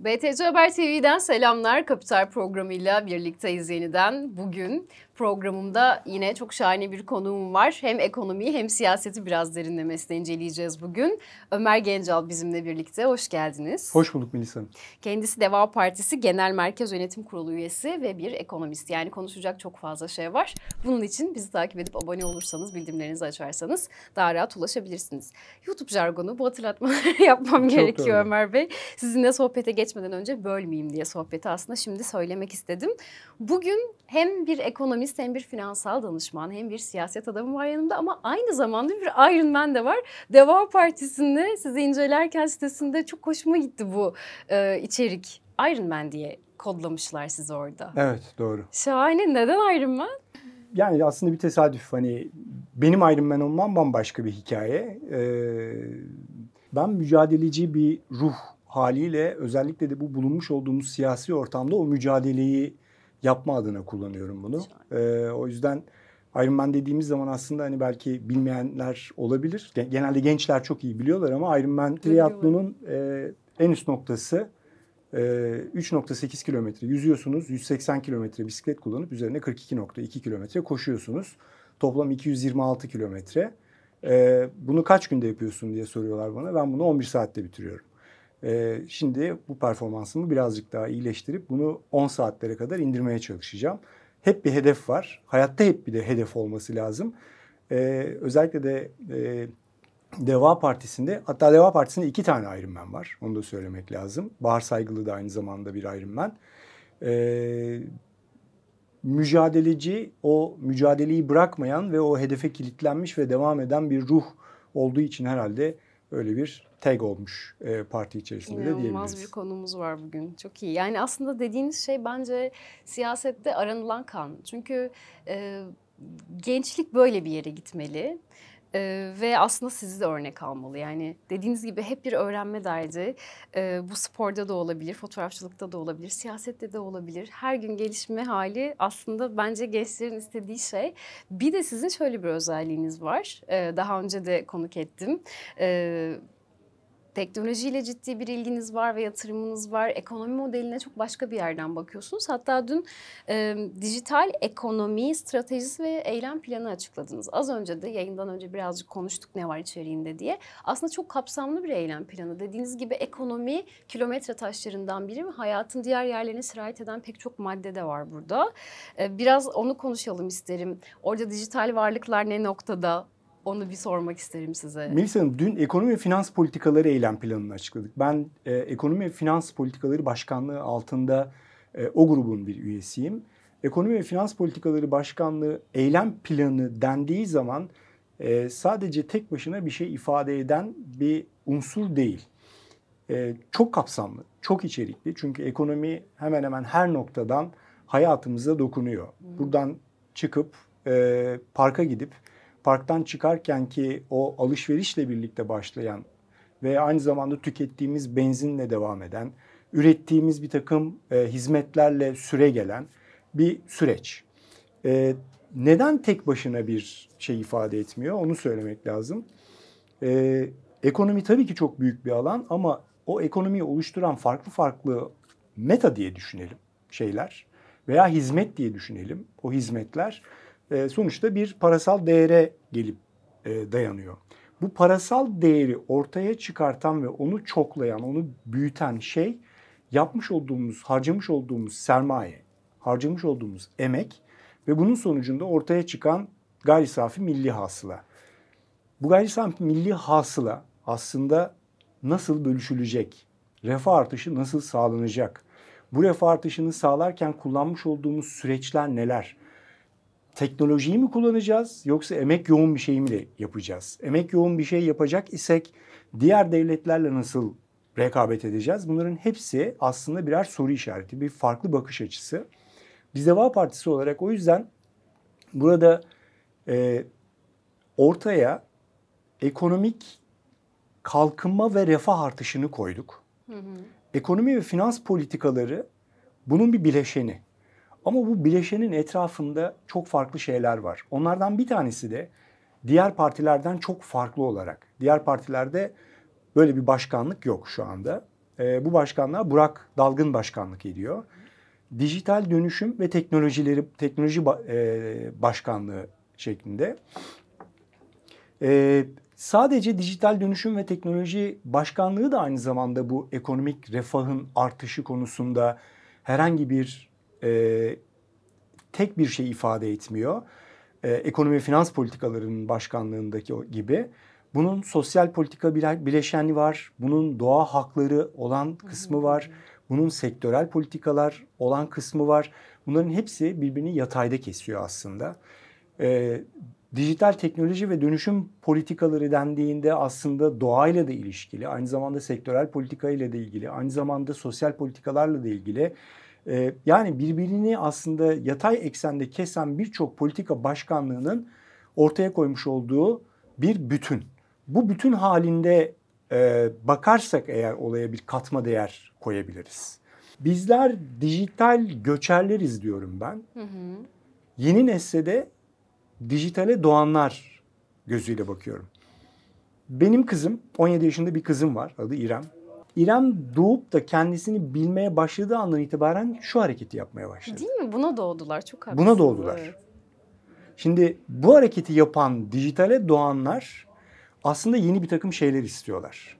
BTC Haber TV'den selamlar. Kapital programıyla birlikteyiz yeniden. Bugün programımda yine çok şahane bir konuğum var. Hem ekonomiyi hem siyaseti biraz derinlemesine inceleyeceğiz bugün. Ömer Gencal bizimle birlikte. Hoş geldiniz. Hoş bulduk Melisa Hanım. Kendisi Deva Partisi Genel Merkez Yönetim Kurulu üyesi ve bir ekonomist. Yani konuşacak çok fazla şey var. Bunun için bizi takip edip abone olursanız, bildirimlerinizi açarsanız daha rahat ulaşabilirsiniz. YouTube jargonu bu hatırlatmaları yapmam çok gerekiyor öyle. Ömer Bey. Sizinle sohbete geçmeden önce bölmeyeyim diye sohbeti aslında şimdi söylemek istedim. Bugün hem bir ekonomist ekonomist hem bir finansal danışman hem bir siyaset adamı var yanımda ama aynı zamanda bir Iron Man de var. Deva Partisi'nde sizi incelerken sitesinde çok hoşuma gitti bu e, içerik. Iron Man diye kodlamışlar sizi orada. Evet doğru. Şahane neden Iron Man? Yani aslında bir tesadüf hani benim Iron Man olmam bambaşka bir hikaye. Ee, ben mücadeleci bir ruh haliyle özellikle de bu bulunmuş olduğumuz siyasi ortamda o mücadeleyi yapma adına kullanıyorum bunu. E, o yüzden Iron Man dediğimiz zaman aslında hani belki bilmeyenler olabilir. Genelde gençler çok iyi biliyorlar ama Iron Man triatlonun e, en üst noktası e, 3.8 kilometre yüzüyorsunuz. 180 kilometre bisiklet kullanıp üzerine 42.2 kilometre koşuyorsunuz. Toplam 226 kilometre. E, bunu kaç günde yapıyorsun diye soruyorlar bana. Ben bunu 11 saatte bitiriyorum. E, şimdi bu performansımı birazcık daha iyileştirip bunu 10 saatlere kadar indirmeye çalışacağım. Hep bir hedef var. Hayatta hep bir de hedef olması lazım. E, özellikle de e, Deva Partisi'nde hatta Deva Partisi'nde iki tane Iron Man var. Onu da söylemek lazım. Bahar Saygılı da aynı zamanda bir Iron Man. Ee, mücadeleci, o mücadeleyi bırakmayan ve o hedefe kilitlenmiş ve devam eden bir ruh olduğu için herhalde öyle bir tag olmuş e, parti içerisinde İnanılmaz de diyebiliriz. bir konumuz var bugün. Çok iyi. Yani aslında dediğiniz şey bence siyasette aranılan kan. Çünkü e, gençlik böyle bir yere gitmeli. Ee, ve aslında sizi de örnek almalı. Yani dediğiniz gibi hep bir öğrenme derdi. Ee, bu sporda da olabilir, fotoğrafçılıkta da olabilir, siyasette de olabilir. Her gün gelişme hali aslında bence gençlerin istediği şey. Bir de sizin şöyle bir özelliğiniz var. Ee, daha önce de konuk ettim. Ee, teknolojiyle ciddi bir ilginiz var ve yatırımınız var. Ekonomi modeline çok başka bir yerden bakıyorsunuz. Hatta dün e, dijital ekonomi stratejisi ve eylem planı açıkladınız. Az önce de yayından önce birazcık konuştuk ne var içeriğinde diye. Aslında çok kapsamlı bir eylem planı. Dediğiniz gibi ekonomi kilometre taşlarından biri ve hayatın diğer yerlerine sirayet eden pek çok madde de var burada. E, biraz onu konuşalım isterim. Orada dijital varlıklar ne noktada? Onu bir sormak isterim size. Melisa Hanım, dün ekonomi ve finans politikaları eylem planını açıkladık. Ben e, ekonomi ve finans politikaları başkanlığı altında e, o grubun bir üyesiyim. Ekonomi ve finans politikaları başkanlığı eylem planı dendiği zaman e, sadece tek başına bir şey ifade eden bir unsur değil. E, çok kapsamlı, çok içerikli. Çünkü ekonomi hemen hemen her noktadan hayatımıza dokunuyor. Hmm. Buradan çıkıp e, parka gidip parktan çıkarken ki o alışverişle birlikte başlayan ve aynı zamanda tükettiğimiz benzinle devam eden, ürettiğimiz bir takım e, hizmetlerle süre gelen bir süreç. E, neden tek başına bir şey ifade etmiyor onu söylemek lazım. E, ekonomi tabii ki çok büyük bir alan ama o ekonomiyi oluşturan farklı farklı meta diye düşünelim şeyler veya hizmet diye düşünelim o hizmetler e, sonuçta bir parasal değere gelip e, dayanıyor. Bu parasal değeri ortaya çıkartan ve onu çoklayan, onu büyüten şey yapmış olduğumuz, harcamış olduğumuz sermaye, harcamış olduğumuz emek ve bunun sonucunda ortaya çıkan gayri safi milli hasıla. Bu gayri safi milli hasıla aslında nasıl bölüşülecek? Refah artışı nasıl sağlanacak? Bu refah artışını sağlarken kullanmış olduğumuz süreçler neler? teknolojiyi mi kullanacağız yoksa emek yoğun bir şey mi yapacağız? Emek yoğun bir şey yapacak isek diğer devletlerle nasıl rekabet edeceğiz? Bunların hepsi aslında birer soru işareti, bir farklı bakış açısı. Biz Deva Partisi olarak o yüzden burada e, ortaya ekonomik kalkınma ve refah artışını koyduk. Hı hı. Ekonomi ve finans politikaları bunun bir bileşeni. Ama bu bileşenin etrafında çok farklı şeyler var. Onlardan bir tanesi de diğer partilerden çok farklı olarak. Diğer partilerde böyle bir başkanlık yok şu anda. E, bu başkanlığa Burak Dalgın başkanlık ediyor. Dijital dönüşüm ve teknolojileri teknoloji e, başkanlığı şeklinde. E, sadece dijital dönüşüm ve teknoloji başkanlığı da aynı zamanda bu ekonomik refahın artışı konusunda herhangi bir e, tek bir şey ifade etmiyor. E, ekonomi ve finans politikalarının başkanlığındaki gibi. Bunun sosyal politika bileşeni var. Bunun doğa hakları olan kısmı var. Bunun sektörel politikalar olan kısmı var. Bunların hepsi birbirini yatayda kesiyor aslında. E, dijital teknoloji ve dönüşüm politikaları dendiğinde aslında doğayla da ilişkili, aynı zamanda sektörel politikayla da ilgili, aynı zamanda sosyal politikalarla da ilgili ee, yani birbirini aslında yatay eksende kesen birçok politika başkanlığının ortaya koymuş olduğu bir bütün. Bu bütün halinde e, bakarsak eğer olaya bir katma değer koyabiliriz. Bizler dijital göçerleriz diyorum ben. Hı hı. Yeni nesle de dijitale doğanlar gözüyle bakıyorum. Benim kızım, 17 yaşında bir kızım var adı İrem. İrem doğup da kendisini bilmeye başladığı andan itibaren şu hareketi yapmaya başladı. Değil mi? Buna doğdular çok haklısın. Buna doğdular. Şimdi bu hareketi yapan dijitale doğanlar aslında yeni bir takım şeyler istiyorlar.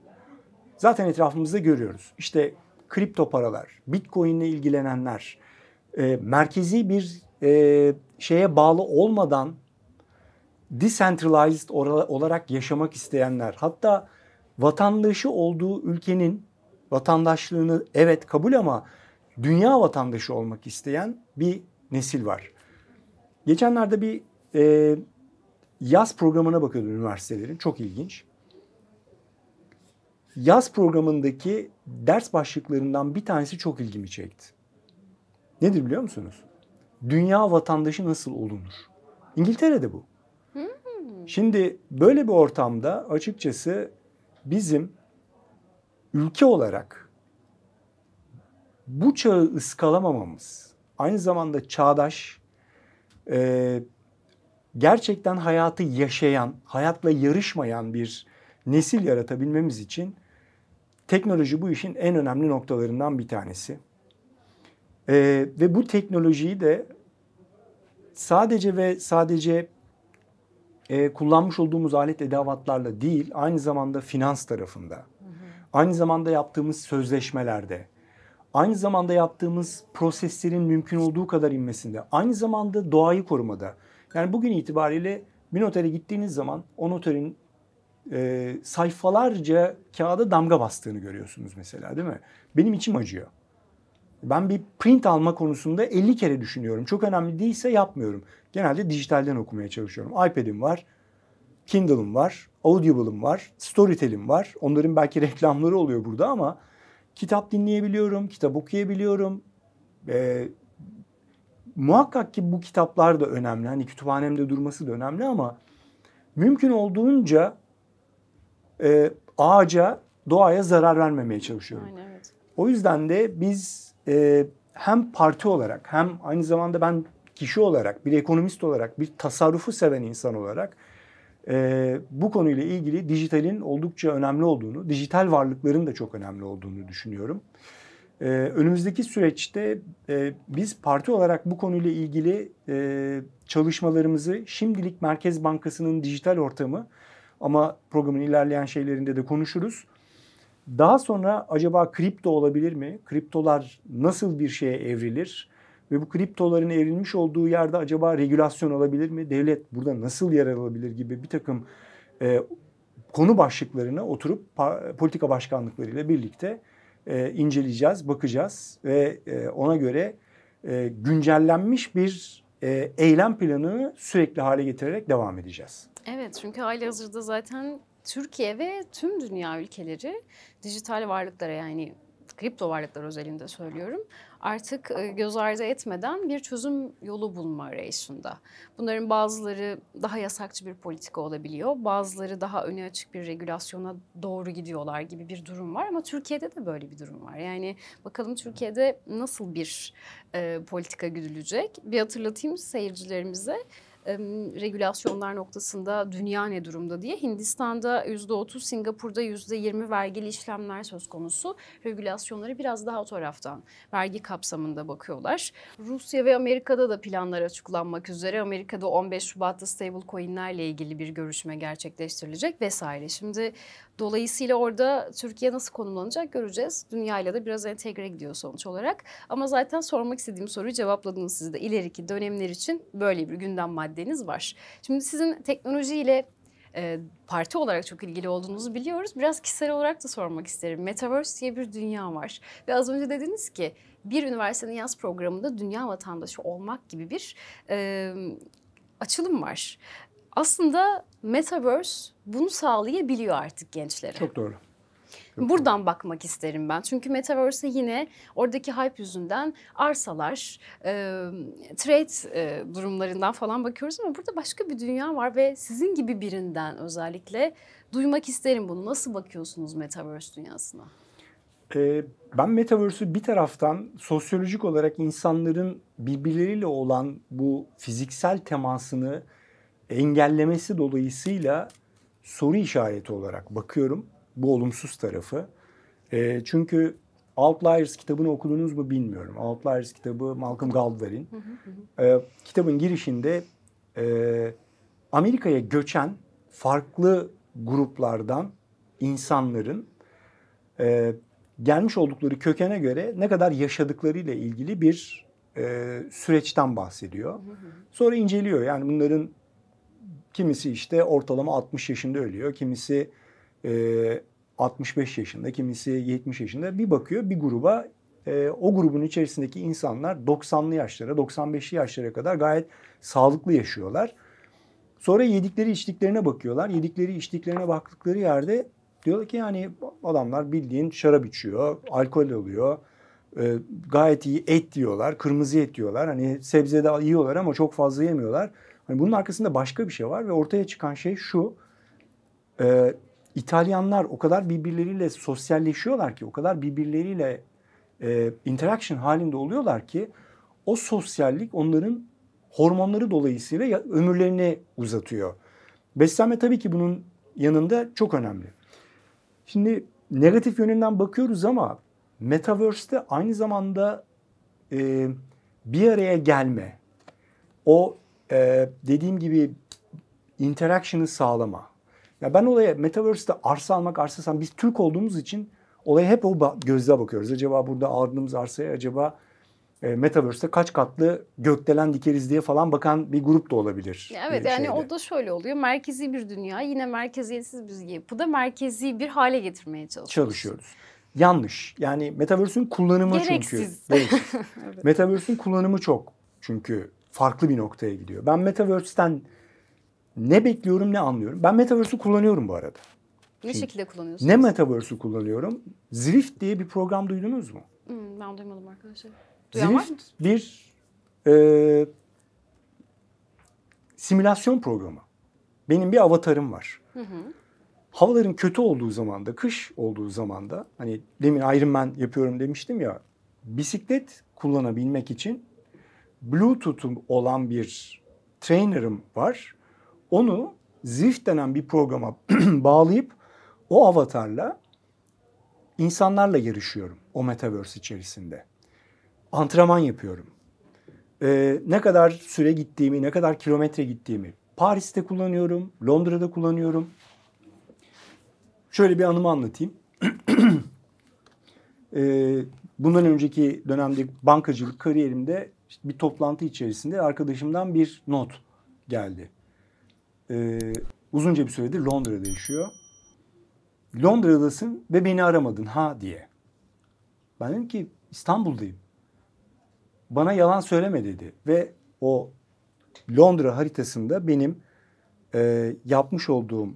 Zaten etrafımızda görüyoruz. İşte kripto paralar, bitcoin ile ilgilenenler, e, merkezi bir e, şeye bağlı olmadan decentralized olarak yaşamak isteyenler, hatta vatandaşı olduğu ülkenin vatandaşlığını evet kabul ama dünya vatandaşı olmak isteyen bir nesil var. Geçenlerde bir e, yaz programına bakıyordum üniversitelerin. Çok ilginç. Yaz programındaki ders başlıklarından bir tanesi çok ilgimi çekti. Nedir biliyor musunuz? Dünya vatandaşı nasıl olunur? İngiltere'de bu. Hmm. Şimdi böyle bir ortamda açıkçası bizim ülke olarak bu çağı ıskalamamamız, aynı zamanda çağdaş, e, gerçekten hayatı yaşayan, hayatla yarışmayan bir nesil yaratabilmemiz için teknoloji bu işin en önemli noktalarından bir tanesi. E, ve bu teknolojiyi de sadece ve sadece e, kullanmış olduğumuz alet edavatlarla değil aynı zamanda finans tarafında, aynı zamanda yaptığımız sözleşmelerde, aynı zamanda yaptığımız proseslerin mümkün olduğu kadar inmesinde, aynı zamanda doğayı korumada. Yani bugün itibariyle bir notere gittiğiniz zaman o noterin e, sayfalarca kağıda damga bastığını görüyorsunuz mesela değil mi? Benim içim acıyor. Ben bir print alma konusunda 50 kere düşünüyorum. Çok önemli değilse yapmıyorum. Genelde dijitalden okumaya çalışıyorum. iPad'im var, Kindle'ım var, Audible'ım var, Storytel'im var. Onların belki reklamları oluyor burada ama kitap dinleyebiliyorum, kitap okuyabiliyorum. Ee, muhakkak ki bu kitaplar da önemli. Hani kütüphanemde durması da önemli ama mümkün olduğunca e, ağaca, doğaya zarar vermemeye çalışıyorum. Aynen, O yüzden de biz e, hem parti olarak hem aynı zamanda ben kişi olarak bir ekonomist olarak bir tasarrufu seven insan olarak e, bu konuyla ilgili dijitalin oldukça önemli olduğunu, dijital varlıkların da çok önemli olduğunu düşünüyorum. E, önümüzdeki süreçte e, biz parti olarak bu konuyla ilgili e, çalışmalarımızı şimdilik Merkez Bankası'nın dijital ortamı ama programın ilerleyen şeylerinde de konuşuruz. Daha sonra acaba kripto olabilir mi? Kriptolar nasıl bir şeye evrilir? Ve bu kriptoların evrilmiş olduğu yerde acaba regülasyon olabilir mi? Devlet burada nasıl yer alabilir gibi bir takım e, konu başlıklarına oturup politika başkanlıklarıyla birlikte e, inceleyeceğiz, bakacağız ve e, ona göre e, güncellenmiş bir e, eylem planını sürekli hale getirerek devam edeceğiz. Evet çünkü hali hazırda zaten Türkiye ve tüm dünya ülkeleri dijital varlıklara yani kripto varlıklar özelinde söylüyorum. Artık e, göz ardı etmeden bir çözüm yolu bulma arayışında. Bunların bazıları daha yasakçı bir politika olabiliyor. Bazıları daha öne açık bir regülasyona doğru gidiyorlar gibi bir durum var. Ama Türkiye'de de böyle bir durum var. Yani bakalım Türkiye'de nasıl bir e, politika güdülecek? Bir hatırlatayım seyircilerimize e, regülasyonlar noktasında dünya ne durumda diye. Hindistan'da yüzde otuz Singapur'da yüzde yirmi vergili işlemler söz konusu. Regülasyonları biraz daha o taraftan vergi kapsamında bakıyorlar. Rusya ve Amerika'da da planlar açıklanmak üzere. Amerika'da 15 Şubat'ta stable stablecoin'lerle ilgili bir görüşme gerçekleştirilecek vesaire. Şimdi Dolayısıyla orada Türkiye nasıl konumlanacak göreceğiz. Dünyayla da biraz entegre gidiyor sonuç olarak. Ama zaten sormak istediğim soruyu cevapladınız siz de. İleriki dönemler için böyle bir gündem maddeniz var. Şimdi sizin teknolojiyle e, parti olarak çok ilgili olduğunuzu biliyoruz. Biraz kişisel olarak da sormak isterim. Metaverse diye bir dünya var. Ve az önce dediniz ki bir üniversitenin yaz programında dünya vatandaşı olmak gibi bir e, açılım var. Aslında Metaverse bunu sağlayabiliyor artık gençlere. Çok doğru. Çok Buradan doğru. bakmak isterim ben. Çünkü Metaverse yine oradaki hype yüzünden arsalar, e, trade e, durumlarından falan bakıyoruz ama burada başka bir dünya var ve sizin gibi birinden özellikle duymak isterim bunu. Nasıl bakıyorsunuz Metaverse dünyasına? Ee, ben Metaverse'ü bir taraftan sosyolojik olarak insanların birbirleriyle olan bu fiziksel temasını engellemesi dolayısıyla soru işareti olarak bakıyorum bu olumsuz tarafı. E, çünkü Outliers kitabını okudunuz mu bilmiyorum. Outliers kitabı Malcolm Gladwell'in. E, kitabın girişinde e, Amerika'ya göçen farklı gruplardan insanların e, gelmiş oldukları kökene göre ne kadar yaşadıklarıyla ilgili bir e, süreçten bahsediyor. Sonra inceliyor yani bunların Kimisi işte ortalama 60 yaşında ölüyor. Kimisi e, 65 yaşında, kimisi 70 yaşında. Bir bakıyor bir gruba e, o grubun içerisindeki insanlar 90'lı yaşlara, 95'li yaşlara kadar gayet sağlıklı yaşıyorlar. Sonra yedikleri içtiklerine bakıyorlar. Yedikleri içtiklerine baktıkları yerde diyorlar ki yani adamlar bildiğin şarap içiyor, alkol alıyor. E, gayet iyi et diyorlar, kırmızı et diyorlar. Hani de yiyorlar ama çok fazla yemiyorlar. Yani bunun arkasında başka bir şey var ve ortaya çıkan şey şu. E, İtalyanlar o kadar birbirleriyle sosyalleşiyorlar ki, o kadar birbirleriyle e, interaction halinde oluyorlar ki o sosyallik onların hormonları dolayısıyla ömürlerini uzatıyor. Beslenme tabii ki bunun yanında çok önemli. Şimdi negatif yönünden bakıyoruz ama Metaverse'te aynı zamanda e, bir araya gelme, o e, dediğim gibi interaction'ı sağlama. Ya ben olaya metaverse'te arsa almak arsa san biz Türk olduğumuz için olaya hep o gözle bakıyoruz. Acaba burada aldığımız arsaya acaba e, Metaverse'te kaç katlı gökdelen dikeriz diye falan bakan bir grup da olabilir. Evet yani o da şöyle oluyor. Merkezi bir dünya yine merkeziyetsiz bir yapıda merkezi bir hale getirmeye çalışıyoruz. Çalışıyoruz. Yanlış. Yani Metaverse'ün kullanımı Gereksiz. çünkü. Gereksiz. evet. Metaverse'ün kullanımı çok çünkü farklı bir noktaya gidiyor. Ben metaverse'den ne bekliyorum ne anlıyorum. Ben Metaverse'ü kullanıyorum bu arada. Ne Şimdi, şekilde kullanıyorsunuz? Ne Metaverse'ü kullanıyorum? Zrift diye bir program duydunuz mu? Hmm, ben duymadım arkadaşlar. Duyan Zrift bir e, simülasyon programı. Benim bir avatarım var. Hı hı. Havaların kötü olduğu zaman da, kış olduğu zaman da hani demin Iron Man yapıyorum demiştim ya bisiklet kullanabilmek için Bluetooth'um olan bir trainer'ım var. Onu Zift denen bir programa bağlayıp o avatarla insanlarla yarışıyorum o metaverse içerisinde. Antrenman yapıyorum. Ee, ne kadar süre gittiğimi, ne kadar kilometre gittiğimi Paris'te kullanıyorum, Londra'da kullanıyorum. Şöyle bir anımı anlatayım. ee, bundan önceki dönemde bankacılık kariyerimde işte bir toplantı içerisinde arkadaşımdan bir not geldi. Ee, uzunca bir süredir Londra'da yaşıyor. Londra'dasın ve beni aramadın ha diye. Ben dedim ki İstanbul'dayım. Bana yalan söyleme dedi ve o Londra haritasında benim e, yapmış olduğum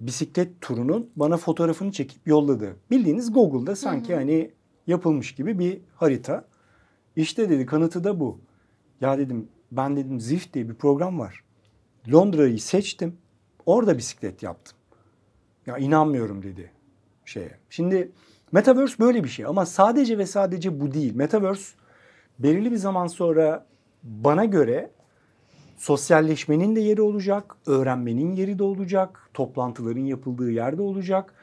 bisiklet turunun bana fotoğrafını çekip yolladı. Bildiğiniz Google'da sanki hani yapılmış gibi bir harita. İşte dedi kanıtı da bu. Ya dedim ben dedim Zift diye bir program var. Londra'yı seçtim. Orada bisiklet yaptım. Ya inanmıyorum dedi şeye. Şimdi Metaverse böyle bir şey ama sadece ve sadece bu değil. Metaverse belirli bir zaman sonra bana göre sosyalleşmenin de yeri olacak, öğrenmenin yeri de olacak, toplantıların yapıldığı yerde olacak.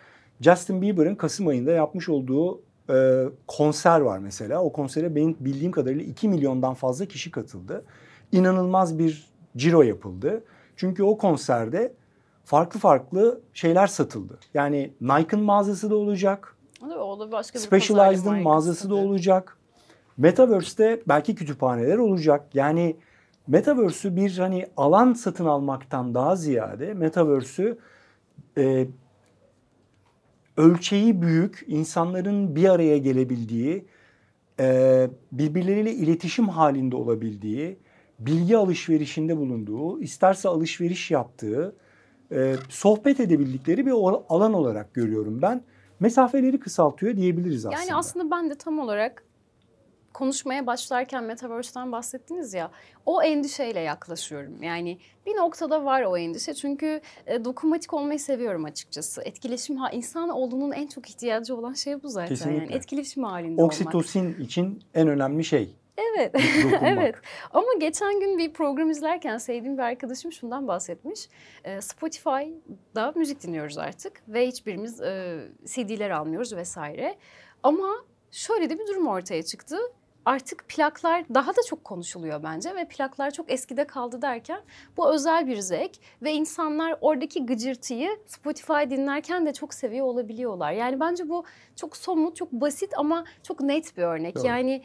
Justin Bieber'ın Kasım ayında yapmış olduğu e, konser var mesela. O konsere benim bildiğim kadarıyla 2 milyondan fazla kişi katıldı. İnanılmaz bir ciro yapıldı. Çünkü o konserde farklı farklı şeyler satıldı. Yani Nike'ın mağazası da olacak. O da başka bir Specialized'ın mağazası da olacak. Metaverse'te belki kütüphaneler olacak. Yani Metaverse'ü bir hani alan satın almaktan daha ziyade Metaverse'ü e, ölçeği büyük, insanların bir araya gelebildiği, e, birbirleriyle iletişim halinde olabildiği, bilgi alışverişinde bulunduğu, isterse alışveriş yaptığı, e, sohbet edebildikleri bir alan olarak görüyorum ben. Mesafeleri kısaltıyor diyebiliriz aslında. Yani aslında ben de tam olarak konuşmaya başlarken Metaverse'den bahsettiniz ya. O endişeyle yaklaşıyorum. Yani bir noktada var o endişe. Çünkü e, dokunmatik olmayı seviyorum açıkçası. Etkileşim ha insan olduğunun en çok ihtiyacı olan şey bu zaten. Kesinlikle. Yani etkileşim halinde Oksitosin olmak. için en önemli şey Evet. evet. Ama geçen gün bir program izlerken sevdiğim bir arkadaşım şundan bahsetmiş. E, Spotify'da müzik dinliyoruz artık ve hiçbirimiz e, CD'ler almıyoruz vesaire. Ama şöyle de bir durum ortaya çıktı artık plaklar daha da çok konuşuluyor bence ve plaklar çok eskide kaldı derken bu özel bir zevk ve insanlar oradaki gıcırtıyı Spotify dinlerken de çok seviyor olabiliyorlar. Yani bence bu çok somut, çok basit ama çok net bir örnek. Doğru. Yani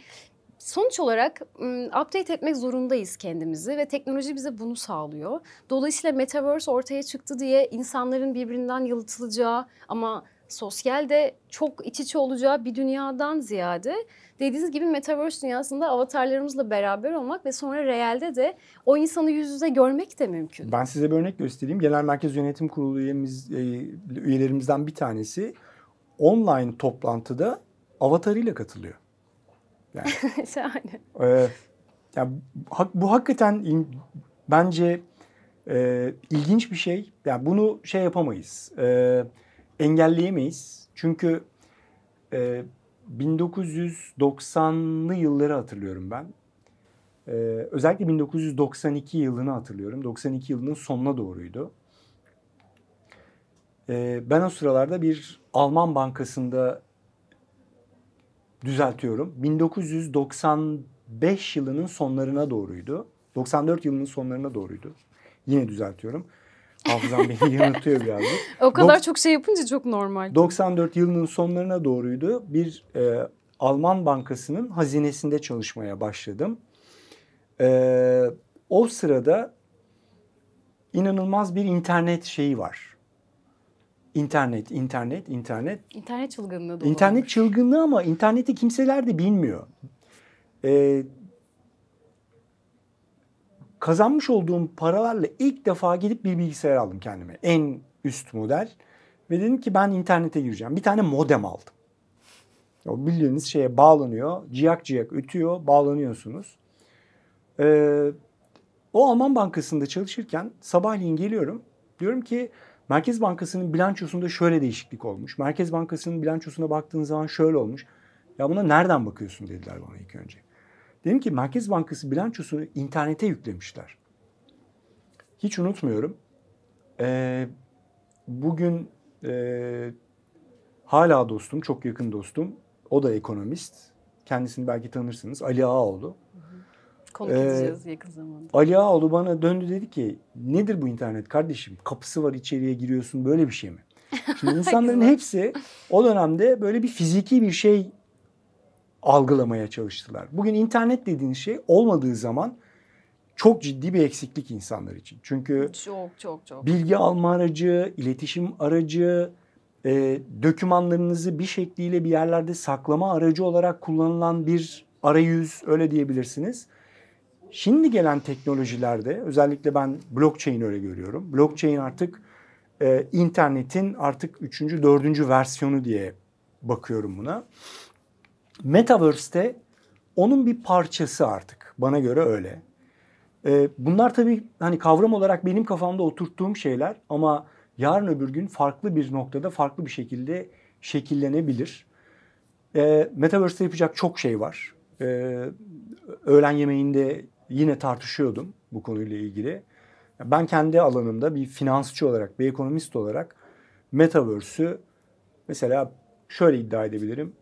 sonuç olarak update etmek zorundayız kendimizi ve teknoloji bize bunu sağlıyor. Dolayısıyla metaverse ortaya çıktı diye insanların birbirinden yalıtılacağı ama sosyal de çok iç içe olacağı bir dünyadan ziyade dediğiniz gibi metaverse dünyasında avatarlarımızla beraber olmak ve sonra realde de o insanı yüz yüze görmek de mümkün. Ben size bir örnek göstereyim. Genel Merkez Yönetim Kurulu üyemiz, e, üyelerimizden bir tanesi online toplantıda avatarıyla katılıyor. Yani, Şahane. E, yani bu hakikaten bence e, ilginç bir şey. Yani bunu şey yapamayız. E, engelleyemeyiz. Çünkü e, 1990'lı yılları hatırlıyorum ben. E, özellikle 1992 yılını hatırlıyorum. 92 yılının sonuna doğruydu. E, ben o sıralarda bir Alman bankasında düzeltiyorum. 1995 yılının sonlarına doğruydu. 94 yılının sonlarına doğruydu. Yine düzeltiyorum. Hafızam beni yanıltıyor birazcık. O kadar Dok- çok şey yapınca çok normal. 94 yılının sonlarına doğruydu. Bir e, Alman bankasının hazinesinde çalışmaya başladım. E, o sırada inanılmaz bir internet şeyi var. İnternet, internet, internet. İnternet çılgınlığı doğru. İnternet çılgınlığı ama interneti kimseler de bilmiyor. Ee, kazanmış olduğum paralarla ilk defa gidip bir bilgisayar aldım kendime. En üst model. Ve dedim ki ben internete gireceğim. Bir tane modem aldım. O bildiğiniz şeye bağlanıyor. Ciyak ciyak ötüyor. Bağlanıyorsunuz. Ee, o Alman bankasında çalışırken sabahleyin geliyorum. Diyorum ki Merkez Bankası'nın bilançosunda şöyle değişiklik olmuş. Merkez Bankası'nın bilançosuna baktığın zaman şöyle olmuş. Ya buna nereden bakıyorsun dediler bana ilk önce. Dedim ki Merkez Bankası bilançosunu internete yüklemişler. Hiç unutmuyorum. Ee, bugün e, hala dostum, çok yakın dostum. O da ekonomist. Kendisini belki tanırsınız. Ali Ağaoğlu. Konuk ee, edeceğiz yakın zamanda. Ali Ağaoğlu bana döndü dedi ki nedir bu internet kardeşim? Kapısı var içeriye giriyorsun böyle bir şey mi? Şimdi insanların hepsi o dönemde böyle bir fiziki bir şey algılamaya çalıştılar. Bugün internet dediğiniz şey olmadığı zaman çok ciddi bir eksiklik insanlar için. Çünkü çok çok çok bilgi alma aracı, iletişim aracı, e, dökümanlarınızı bir şekliyle bir yerlerde saklama aracı olarak kullanılan bir arayüz öyle diyebilirsiniz. Şimdi gelen teknolojilerde özellikle ben blockchain öyle görüyorum. Blockchain artık e, internetin artık üçüncü, dördüncü versiyonu diye bakıyorum buna. Metaverse'te onun bir parçası artık. Bana göre öyle. Ee, bunlar tabii hani kavram olarak benim kafamda oturttuğum şeyler ama yarın öbür gün farklı bir noktada farklı bir şekilde şekillenebilir. Ee, Metaverse'te yapacak çok şey var. Ee, öğlen yemeğinde yine tartışıyordum bu konuyla ilgili. Ben kendi alanımda bir finansçı olarak, bir ekonomist olarak Metaverse'ü mesela şöyle iddia edebilirim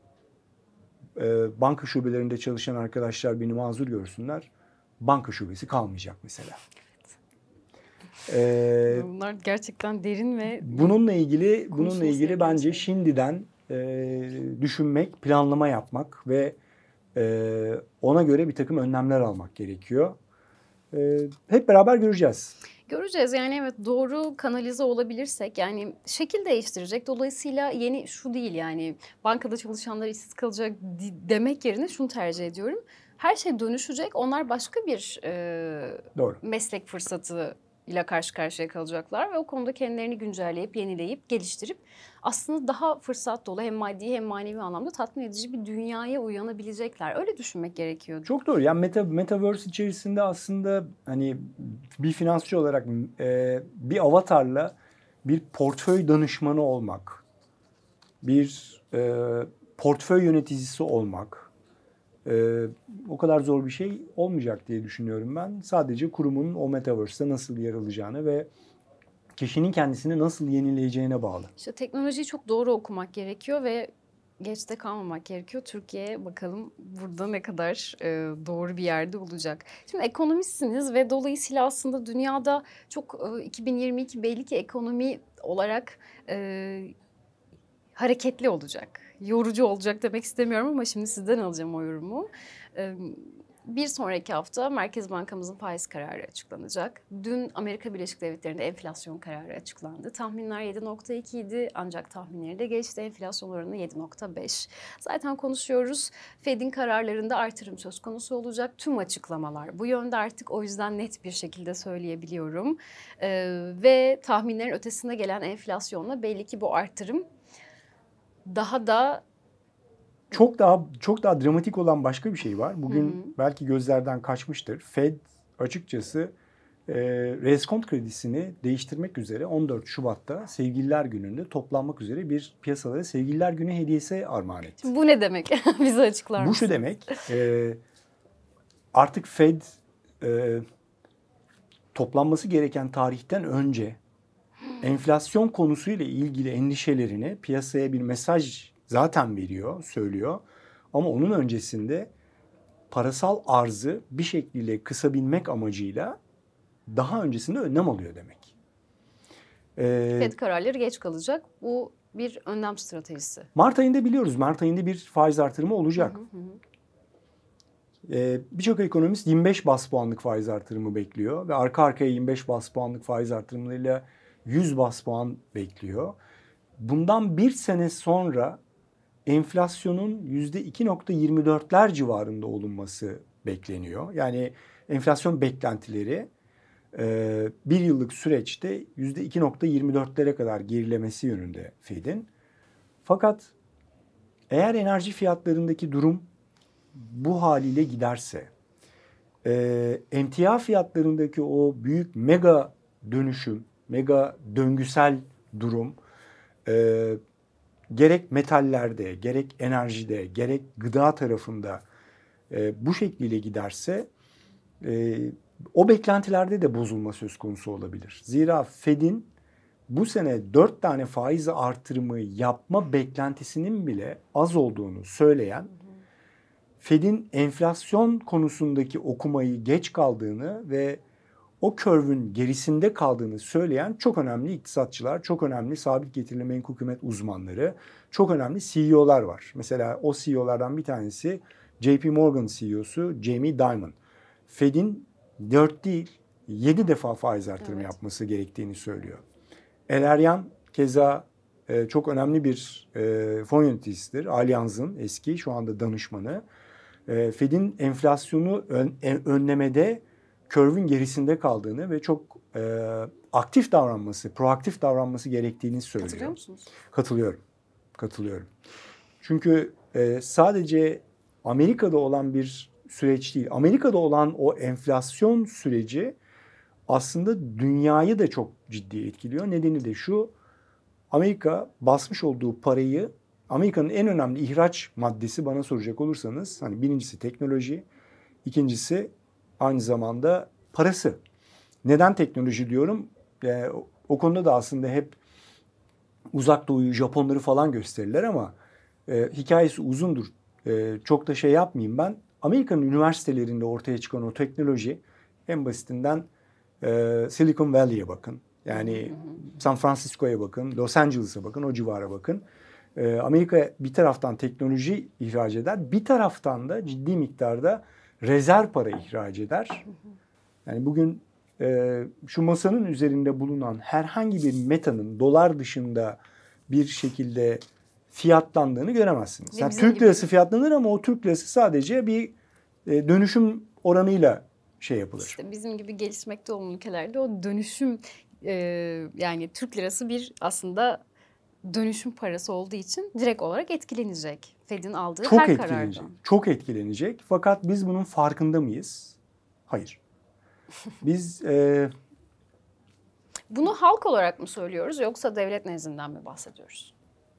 e, banka şubelerinde çalışan arkadaşlar beni mazur görsünler. Banka şubesi kalmayacak mesela. Ee, Bunlar gerçekten derin ve bununla ilgili bununla ilgili bence şey. şimdiden e, düşünmek, planlama yapmak ve e, ona göre bir takım önlemler almak gerekiyor. E, hep beraber göreceğiz göreceğiz. Yani evet doğru kanalize olabilirsek yani şekil değiştirecek. Dolayısıyla yeni şu değil yani bankada çalışanlar işsiz kalacak demek yerine şunu tercih ediyorum. Her şey dönüşecek. Onlar başka bir e, doğru. meslek fırsatı ile karşı karşıya kalacaklar ve o konuda kendilerini güncelleyip, yenileyip, geliştirip aslında daha fırsat dolu hem maddi hem manevi anlamda tatmin edici bir dünyaya uyanabilecekler. Öyle düşünmek gerekiyor. Çok doğru. Yani meta, metaverse içerisinde aslında hani bir finansçı olarak e, bir avatarla bir portföy danışmanı olmak, bir e, portföy yöneticisi olmak, ee, o kadar zor bir şey olmayacak diye düşünüyorum ben. Sadece kurumun o metaverse'te nasıl yer alacağını ve kişinin kendisini nasıl yenileyeceğine bağlı. İşte teknolojiyi çok doğru okumak gerekiyor ve geçte kalmamak gerekiyor. Türkiye bakalım burada ne kadar e, doğru bir yerde olacak. Şimdi ekonomistsiniz ve dolayısıyla aslında dünyada çok e, 2022 belli ki ekonomi olarak e, hareketli olacak yorucu olacak demek istemiyorum ama şimdi sizden alacağım o yorumu. Bir sonraki hafta Merkez Bankamızın faiz kararı açıklanacak. Dün Amerika Birleşik Devletleri'nde enflasyon kararı açıklandı. Tahminler 7.2 idi ancak tahminleri de geçti. Enflasyon oranı 7.5. Zaten konuşuyoruz. Fed'in kararlarında artırım söz konusu olacak. Tüm açıklamalar bu yönde artık o yüzden net bir şekilde söyleyebiliyorum. Ee, ve tahminlerin ötesinde gelen enflasyonla belli ki bu artırım daha da çok daha çok daha dramatik olan başka bir şey var. Bugün Hı-hı. belki gözlerden kaçmıştır. Fed açıkçası e, reskont kredisini değiştirmek üzere 14 Şubat'ta Sevgililer Günü'nde toplanmak üzere bir piyasada Sevgililer Günü hediyesi armağan etti. Bu ne demek? Bize açıklar mısın? Bu şu demek. E, artık Fed e, toplanması gereken tarihten önce enflasyon konusuyla ilgili endişelerini piyasaya bir mesaj zaten veriyor, söylüyor. Ama onun öncesinde parasal arzı bir şekilde kısabilmek amacıyla daha öncesinde önlem alıyor demek. Ee, FED kararları geç kalacak. Bu bir önlem stratejisi. Mart ayında biliyoruz. Mart ayında bir faiz artırımı olacak. Ee, Birçok ekonomist 25 bas puanlık faiz artırımı bekliyor ve arka arkaya 25 bas puanlık faiz artırımlarıyla 100 bas puan bekliyor. Bundan bir sene sonra enflasyonun %2.24'ler civarında olunması bekleniyor. Yani enflasyon beklentileri e, bir yıllık süreçte %2.24'lere kadar gerilemesi yönünde Fed'in. Fakat eğer enerji fiyatlarındaki durum bu haliyle giderse, e, emtia fiyatlarındaki o büyük mega dönüşüm mega döngüsel durum e, gerek metallerde, gerek enerjide, gerek gıda tarafında e, bu şekliyle giderse e, o beklentilerde de bozulma söz konusu olabilir. Zira Fed'in bu sene dört tane faiz artırımı yapma beklentisinin bile az olduğunu söyleyen Fed'in enflasyon konusundaki okumayı geç kaldığını ve o körvün gerisinde kaldığını söyleyen çok önemli iktisatçılar, çok önemli sabit getirili menkul kıymet uzmanları, çok önemli CEO'lar var. Mesela o CEO'lardan bir tanesi JP Morgan CEO'su Jamie Dimon. Fed'in 4 değil 7 defa faiz artırımı evet. yapması gerektiğini söylüyor. Eleryan keza e, çok önemli bir e, fon yöneticisidir. Allianz'ın eski şu anda danışmanı. E, Fed'in enflasyonu ön, e, önlemede curve'ün gerisinde kaldığını ve çok e, aktif davranması, proaktif davranması gerektiğini söylüyor. Katılıyor musunuz? Katılıyorum. Katılıyorum. Çünkü e, sadece Amerika'da olan bir süreç değil. Amerika'da olan o enflasyon süreci aslında dünyayı da çok ciddi etkiliyor. Nedeni de şu. Amerika basmış olduğu parayı Amerika'nın en önemli ihraç maddesi bana soracak olursanız hani birincisi teknoloji, ikincisi aynı zamanda parası. Neden teknoloji diyorum? E, o konuda da aslında hep uzak doğuyu, Japonları falan gösterirler ama e, hikayesi uzundur. E, çok da şey yapmayayım ben. Amerika'nın üniversitelerinde ortaya çıkan o teknoloji en basitinden e, Silicon Valley'e bakın. Yani San Francisco'ya bakın, Los Angeles'a bakın, o civara bakın. E, Amerika bir taraftan teknoloji ihraç eder, bir taraftan da ciddi miktarda rezerv para ihraç eder. Yani bugün e, şu masanın üzerinde bulunan herhangi bir metanın dolar dışında bir şekilde fiyatlandığını göremezsiniz. Yani Türk gibi. lirası fiyatlanır ama o Türk lirası sadece bir e, dönüşüm oranıyla şey yapılır. İşte bizim gibi gelişmekte olan ülkelerde o dönüşüm e, yani Türk lirası bir aslında dönüşüm parası olduğu için direkt olarak etkilenecek. Fed'in aldığı çok her etkilenecek, karardan. Çok etkilenecek. Fakat biz bunun farkında mıyız? Hayır. Biz e, bunu halk olarak mı söylüyoruz yoksa devlet nezdinden mi bahsediyoruz?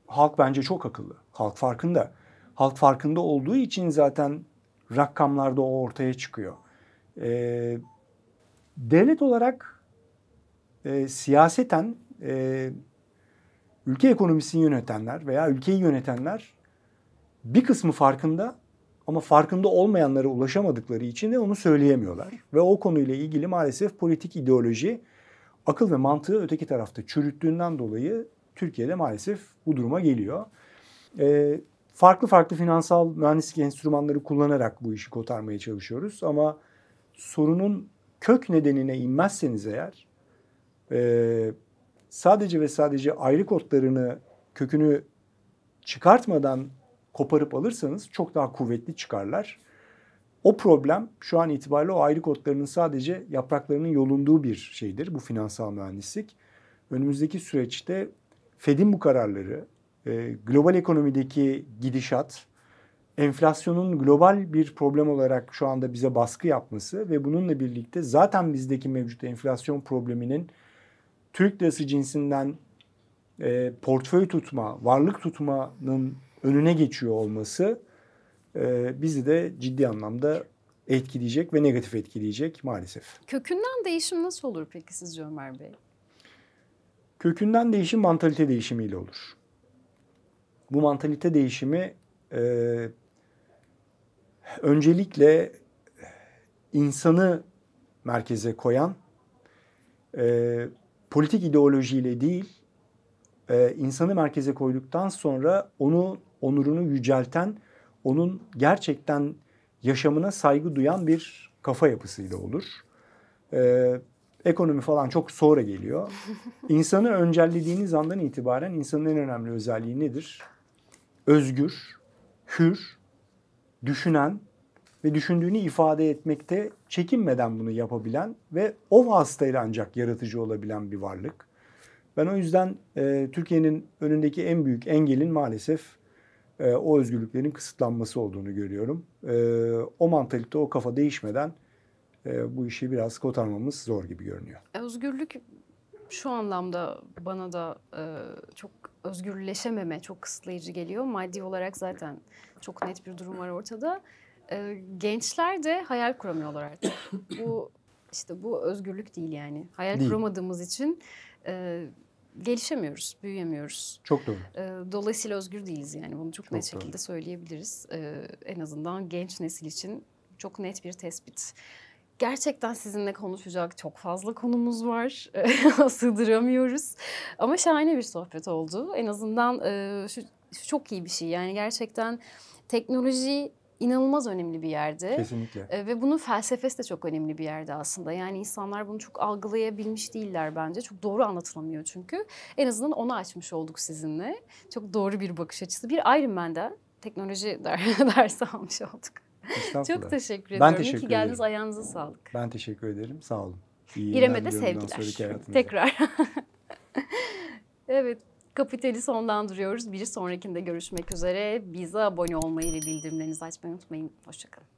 Halk bence çok akıllı. Halk farkında. Halk farkında olduğu için zaten rakamlarda o ortaya çıkıyor. Ee, devlet olarak e, siyaseten e, ülke ekonomisini yönetenler veya ülkeyi yönetenler bir kısmı farkında ama farkında olmayanlara ulaşamadıkları için de onu söyleyemiyorlar. Ve o konuyla ilgili maalesef politik ideoloji akıl ve mantığı öteki tarafta çürüttüğünden dolayı Türkiye'de maalesef bu duruma geliyor. E, farklı farklı finansal mühendislik enstrümanları kullanarak bu işi kotarmaya çalışıyoruz ama sorunun kök nedenine inmezseniz eğer e, sadece ve sadece ayrı kodlarını kökünü çıkartmadan koparıp alırsanız çok daha kuvvetli çıkarlar. O problem şu an itibariyle o ayrı kodlarının sadece yapraklarının yolunduğu bir şeydir bu finansal mühendislik. Önümüzdeki süreçte Fed'in bu kararları, e, global ekonomideki gidişat, enflasyonun global bir problem olarak şu anda bize baskı yapması ve bununla birlikte zaten bizdeki mevcut enflasyon probleminin Türk lirası cinsinden e, portföy tutma, varlık tutmanın önüne geçiyor olması e, bizi de ciddi anlamda etkileyecek ve negatif etkileyecek maalesef. Kökünden değişim nasıl olur peki sizce Ömer Bey? Kökünden değişim mantalite değişimiyle olur. Bu mantalite değişimi e, öncelikle insanı merkeze koyan e, politik ideolojiyle değil, e, insanı merkeze koyduktan sonra onu onurunu yücelten, onun gerçekten yaşamına saygı duyan bir kafa yapısıyla olur. Ee, ekonomi falan çok sonra geliyor. İnsanı öncellediğiniz andan itibaren insanın en önemli özelliği nedir? Özgür, hür, düşünen ve düşündüğünü ifade etmekte çekinmeden bunu yapabilen ve o vasıtayla ancak yaratıcı olabilen bir varlık. Ben o yüzden e, Türkiye'nin önündeki en büyük engelin maalesef e, o özgürlüklerin kısıtlanması olduğunu görüyorum. E, o mantalite, o kafa değişmeden e, bu işi biraz kotarmamız zor gibi görünüyor. E, özgürlük şu anlamda bana da e, çok özgürleşememe çok kısıtlayıcı geliyor. Maddi olarak zaten çok net bir durum var ortada. E, gençler de hayal kuramıyorlar artık. bu işte bu özgürlük değil yani. Hayal değil. kuramadığımız için e, gelişemiyoruz, büyüyemiyoruz. Çok doğru. E, dolayısıyla özgür değiliz yani bunu çok, çok net doğru. şekilde söyleyebiliriz. E, en azından genç nesil için çok net bir tespit. Gerçekten sizinle konuşacak çok fazla konumuz var. Sığdıramıyoruz. Ama şahane bir sohbet oldu. En azından e, şu, şu çok iyi bir şey. Yani gerçekten teknoloji inanılmaz önemli bir yerde. Kesinlikle. Ee, ve bunun felsefesi de çok önemli bir yerde aslında. Yani insanlar bunu çok algılayabilmiş değiller bence. Çok doğru anlatılamıyor çünkü. En azından onu açmış olduk sizinle. Çok doğru bir bakış açısı. Bir Iron Man'den teknoloji dersi almış olduk. Çok teşekkür ediyorum. Ben teşekkür İyi ki geldiniz. Ederim. Ayağınıza sağlık. Ben teşekkür ederim. Sağ olun. İyi İrem'e de sevgiler. Tekrar. evet. Kapitali sonlandırıyoruz. Bir sonrakinde görüşmek üzere. Bize abone olmayı ve bildirimlerinizi açmayı unutmayın. Hoşçakalın.